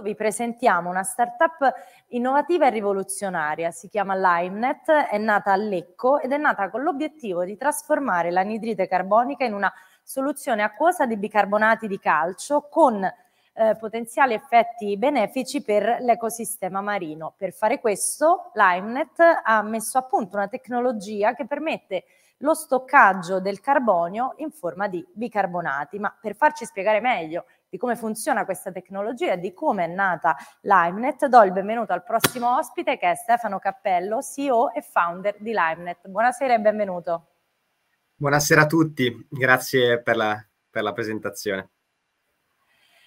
vi presentiamo una startup innovativa e rivoluzionaria, si chiama LimeNet, è nata a Lecco ed è nata con l'obiettivo di trasformare l'anidride carbonica in una soluzione acquosa di bicarbonati di calcio con eh, potenziali effetti benefici per l'ecosistema marino. Per fare questo LimeNet ha messo a punto una tecnologia che permette lo stoccaggio del carbonio in forma di bicarbonati, ma per farci spiegare meglio di come funziona questa tecnologia e di come è nata LimeNet, do il benvenuto al prossimo ospite che è Stefano Cappello, CEO e founder di LimeNet. Buonasera e benvenuto. Buonasera a tutti, grazie per la, per la presentazione.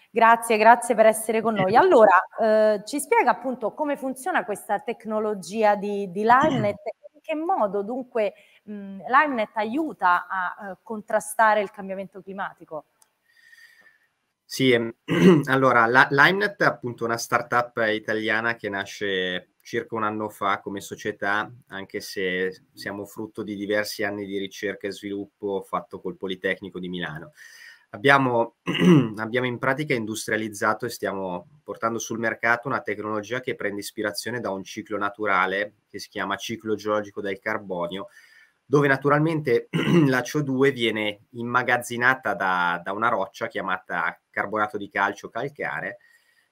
Grazie, grazie per essere con noi. Allora, eh, ci spiega appunto come funziona questa tecnologia di, di LimeNet e in che modo dunque mh, LimeNet aiuta a eh, contrastare il cambiamento climatico? Sì, ehm, allora, la, Limenet è appunto una startup italiana che nasce circa un anno fa come società, anche se siamo frutto di diversi anni di ricerca e sviluppo fatto col Politecnico di Milano. Abbiamo, abbiamo, in pratica industrializzato e stiamo portando sul mercato una tecnologia che prende ispirazione da un ciclo naturale che si chiama ciclo geologico del carbonio, dove naturalmente la CO2 viene immagazzinata da, da, una roccia chiamata carbonato di calcio calcare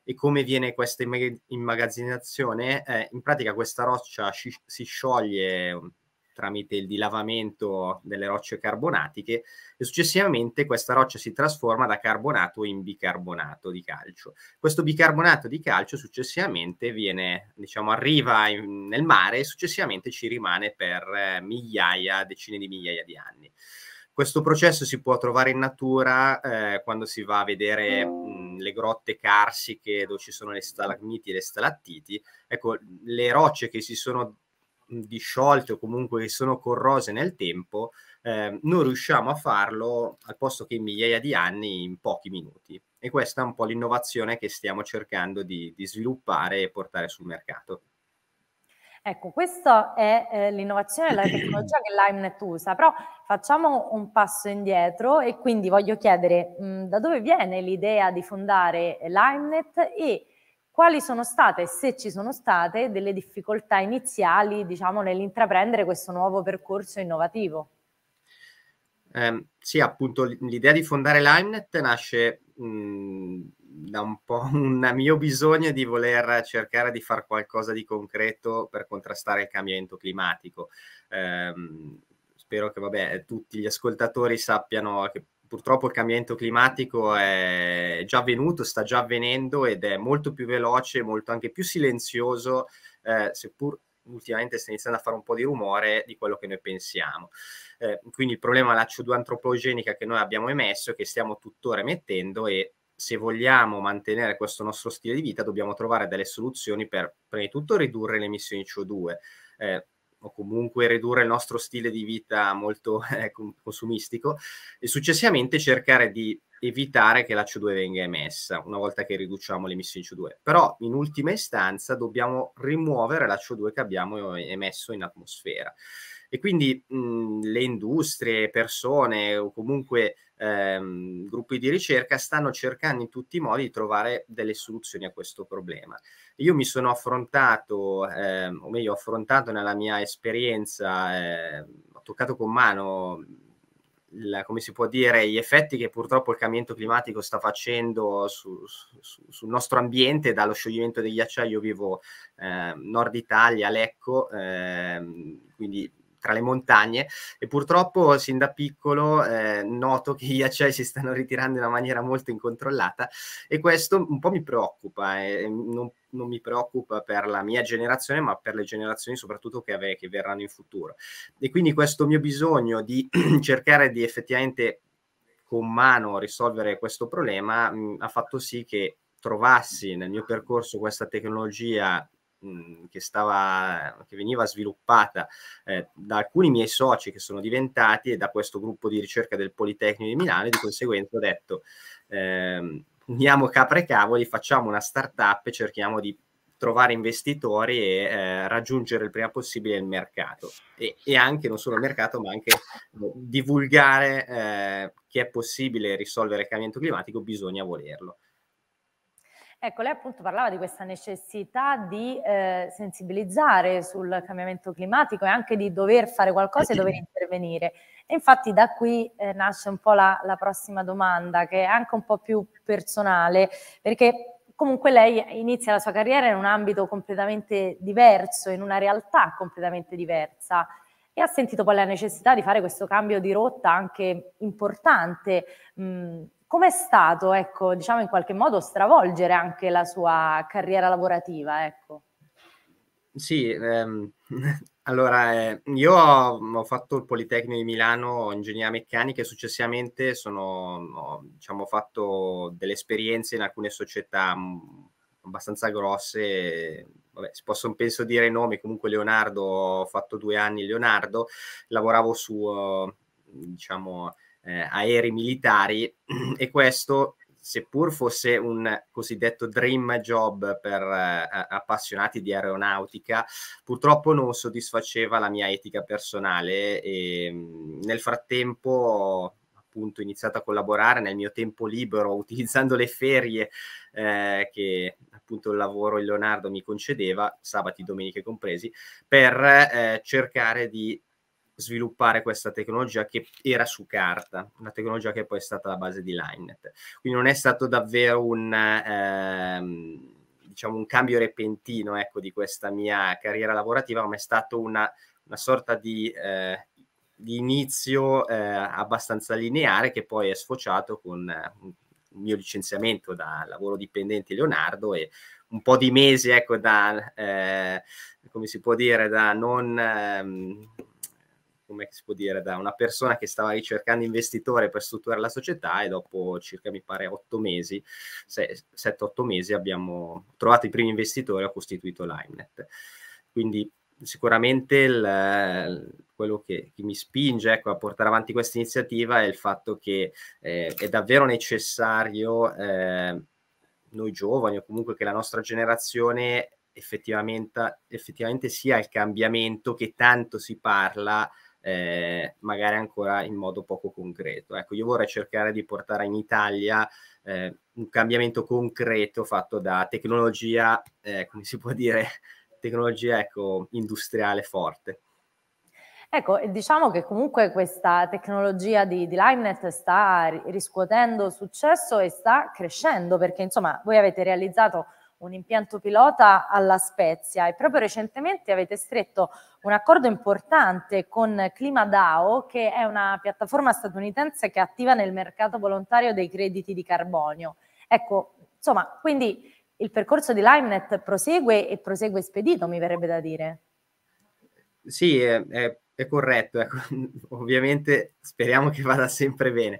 e come viene questa immagazzinazione? Eh, in pratica questa roccia si, si scioglie tramite il dilavamento delle rocce carbonatiche e successivamente questa roccia si trasforma da carbonato in bicarbonato di calcio. Questo bicarbonato di calcio successivamente viene, diciamo, arriva in, nel mare e successivamente ci rimane per eh, migliaia, decine di migliaia di anni. Questo processo si può trovare in natura eh, quando si va a vedere mh, le grotte carsiche dove ci sono le stalagmiti e le stalattiti. Ecco, le rocce che si sono disciolte o comunque sono corrose nel tempo, eh, noi riusciamo a farlo al posto che in migliaia di anni in pochi minuti. E questa è un po' l'innovazione che stiamo cercando di, di sviluppare e portare sul mercato. Ecco, questa è eh, l'innovazione della tecnologia che l'IMNET usa, però facciamo un passo indietro e quindi voglio chiedere mh, da dove viene l'idea di fondare l'IMNET e quali sono state, se ci sono state, delle difficoltà iniziali diciamo, nell'intraprendere questo nuovo percorso innovativo? Eh, sì, appunto, l'idea di fondare LimeNet nasce mh, mhmm, da un po' un mio bisogno di voler cercare di fare qualcosa di concreto per contrastare il cambiamento climatico. Eh, spero che vabbè, tutti gli ascoltatori sappiano che purtroppo il cambiamento climatico è già avvenuto, sta già avvenendo ed è molto più veloce, molto anche più silenzioso, eh, seppur ultimamente sta iniziando a fare un po' di rumore di quello che noi pensiamo. Eh, quindi il problema è la CO2 antropogenica che noi abbiamo emesso e che stiamo tuttora emettendo e se vogliamo mantenere questo nostro stile di vita dobbiamo trovare delle soluzioni per prima di tutto ridurre le emissioni di CO2. Eh, o comunque ridurre il nostro stile di vita molto eh, consumistico e successivamente cercare di evitare che la CO2 venga emessa una volta che riduciamo le emissioni di CO2. Però in ultima istanza dobbiamo rimuovere la CO2 che abbiamo eh, emesso in atmosfera. E quindi mh, mhmm, le industrie, persone o comunque ehm, gruppi di ricerca stanno cercando in tutti i modi di trovare delle soluzioni a questo problema. Io mi sono affrontato, ehm, o meglio, ho affrontato nella mia esperienza, eh, ho toccato con mano la, come si può dire, gli effetti che purtroppo il cambiamento climatico sta facendo su, su, sul nostro ambiente, dallo scioglimento degli ghiacciai. Io vivo eh, nord Italia, Lecco, eh, quindi tra le montagne e purtroppo sin da piccolo eh, noto che gli acciai si stanno ritirando in una maniera molto incontrollata e questo un po' mi preoccupa eh, e non, non mi preoccupa per la mia generazione ma per le generazioni soprattutto che, ave- che verranno in futuro e quindi questo mio bisogno di cercare di effettivamente con mano risolvere questo problema mh, mm, ha fatto sì che trovassi nel mio percorso questa tecnologia che, stava, che veniva sviluppata eh, da alcuni miei soci che sono diventati e da questo gruppo di ricerca del Politecnico di Milano, e di conseguenza ho detto eh, uniamo capre e cavoli, facciamo una startup e cerchiamo di trovare investitori e eh, raggiungere il prima possibile il mercato e, e, anche non solo il mercato ma anche eh, divulgare eh, che è possibile risolvere il cambiamento climatico bisogna volerlo Ecco, lei appunto parlava di questa necessità di eh, sensibilizzare sul cambiamento climatico e anche di dover fare qualcosa e dover intervenire. E infatti da qui eh, nasce un po' la, la prossima domanda, che è anche un po' più personale, perché comunque lei inizia la sua carriera in un ambito completamente diverso, in una realtà completamente diversa e ha sentito poi la necessità di fare questo cambio di rotta anche importante. Mh, Com'è stato, ecco, diciamo in qualche modo stravolgere anche la sua carriera lavorativa, ecco? Sì, ehm, allora eh, io ho, ho, fatto il Politecnico di Milano ingegneria meccanica e successivamente sono, ho diciamo, fatto delle esperienze in alcune società mh, mm, abbastanza grosse, vabbè, si possono penso dire nomi, comunque Leonardo, ho fatto due anni Leonardo, lavoravo su, eh, diciamo, eh, aerei militari e questo seppur fosse un cosiddetto dream job per eh, appassionati di aeronautica, purtroppo non soddisfaceva la mia etica personale e mm, nel frattempo ho appunto iniziato a collaborare nel mio tempo libero utilizzando le ferie eh, che appunto il lavoro in Leonardo mi concedeva, sabati, domeniche compresi, per eh, cercare di sviluppare questa tecnologia che era su carta, una tecnologia che poi è stata la base di Linet. Quindi non è stato davvero un, ehm, diciamo un cambio repentino ecco, di questa mia carriera lavorativa, ma è stato una, una sorta di, eh, di inizio eh, abbastanza lineare che poi è sfociato con eh, il mio licenziamento da lavoro dipendente Leonardo e un po' di mesi, ecco, da, eh, come si può dire, da non ehm, come si può dire, da una persona che stava ricercando investitore per strutturare la società e dopo circa, mi pare, otto mesi, sette, otto mesi abbiamo trovato i primi investitori e ho costituito l'IMNET. Quindi sicuramente il, quello che, che, mi spinge ecco, a portare avanti questa iniziativa è il fatto che eh, è davvero necessario eh, noi giovani o comunque che la nostra generazione effettivamente, effettivamente sia il cambiamento che tanto si parla eh, magari ancora in modo poco concreto. Ecco, io vorrei cercare di portare in Italia eh, un cambiamento concreto fatto da tecnologia, eh, come si può dire, tecnologia ecco, industriale forte. Ecco, diciamo che comunque questa tecnologia di, di LiveNet sta riscuotendo successo e sta crescendo perché insomma voi avete realizzato un impianto pilota alla Spezia e proprio recentemente avete stretto un accordo importante con ClimaDAO che è una piattaforma statunitense che è attiva nel mercato volontario dei crediti di carbonio. Ecco, insomma, quindi il percorso di LimeNet prosegue e prosegue spedito, mi verrebbe da dire. Sì, è, è, è corretto. Ecco. Ovviamente speriamo che vada sempre bene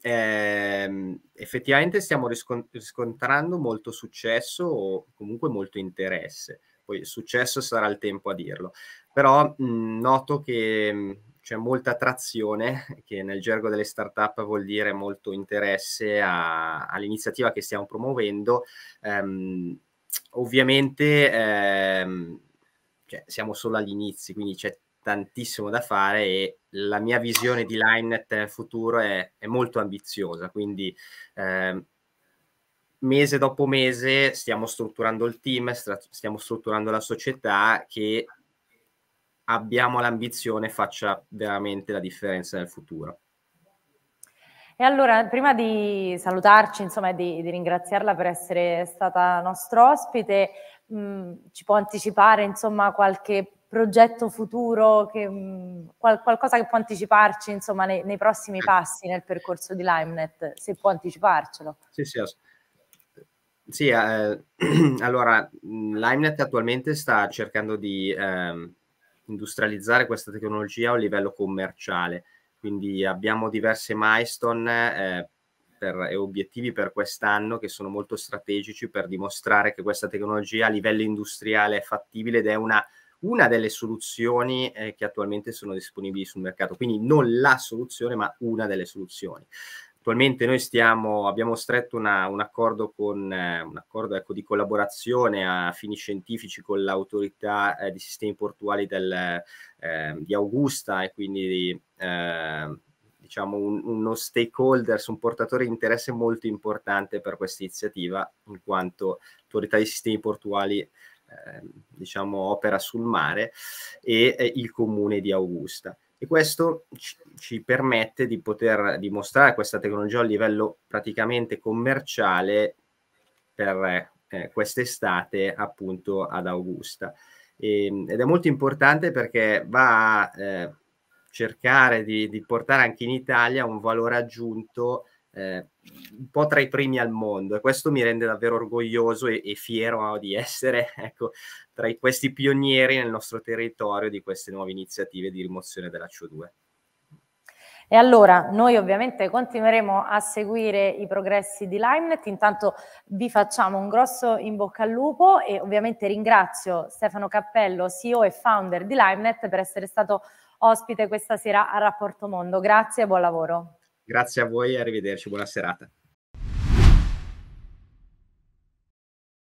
eh, effettivamente stiamo riscontrando molto successo o comunque molto interesse. Poi successo sarà il tempo a dirlo, però mh, mhmm, noto che mh, mhmm, c'è molta attrazione, che nel gergo delle startup vuol dire molto interesse a, all'iniziativa che stiamo promuovendo. Ehm, ovviamente ehm, cioè, siamo solo agli inizi, quindi c'è tantissimo da fare e la mia visione di Linet nel futuro è, è, molto ambiziosa, quindi eh, mese dopo mese stiamo strutturando il team, stiamo strutturando la società che abbiamo l'ambizione faccia veramente la differenza nel futuro. E allora, prima di salutarci, insomma, e di, di, ringraziarla per essere stata nostro ospite, mh, ci può anticipare, insomma, qualche progetto futuro, che, mm, qual, qualcosa che può anticiparci insomma, nei, nei, prossimi passi nel percorso di LimeNet, se può anticiparcelo. Sì, sì. sì eh, allora, mm, LimeNet attualmente sta cercando di eh, industrializzare questa tecnologia a livello commerciale, quindi abbiamo diverse milestone eh, per, e obiettivi per quest'anno che sono molto strategici per dimostrare che questa tecnologia a livello industriale è fattibile ed è una una delle soluzioni eh, che attualmente sono disponibili sul mercato, quindi non la soluzione, ma una delle soluzioni. Attualmente noi stiamo, abbiamo stretto una, un accordo, con, eh, un accordo ecco, di collaborazione a fini scientifici con l'autorità eh, di sistemi portuali del, eh, di Augusta e quindi eh, diciamo un, uno stakeholder, un portatore di interesse molto importante per questa iniziativa, in quanto l'autorità di sistemi portuali Ehm, diciamo, opera sul mare e eh, il comune di Augusta. E questo ci permette di poter dimostrare questa tecnologia a livello praticamente commerciale per eh, quest'estate appunto ad Augusta. E, ehm, ed è molto importante perché va a eh, cercare di, di, portare anche in Italia un valore aggiunto eh, un po' tra i primi al mondo e questo mi rende davvero orgoglioso e, e fiero di essere ecco, tra i, questi pionieri nel nostro territorio di queste nuove iniziative di rimozione della CO2. E allora noi ovviamente continueremo a seguire i progressi di Limenet, intanto vi facciamo un grosso in bocca al lupo e ovviamente ringrazio Stefano Cappello, CEO e founder di Limenet per essere stato ospite questa sera a Rapporto Mondo. Grazie e buon lavoro. Grazie a voi e arrivederci, buona serata.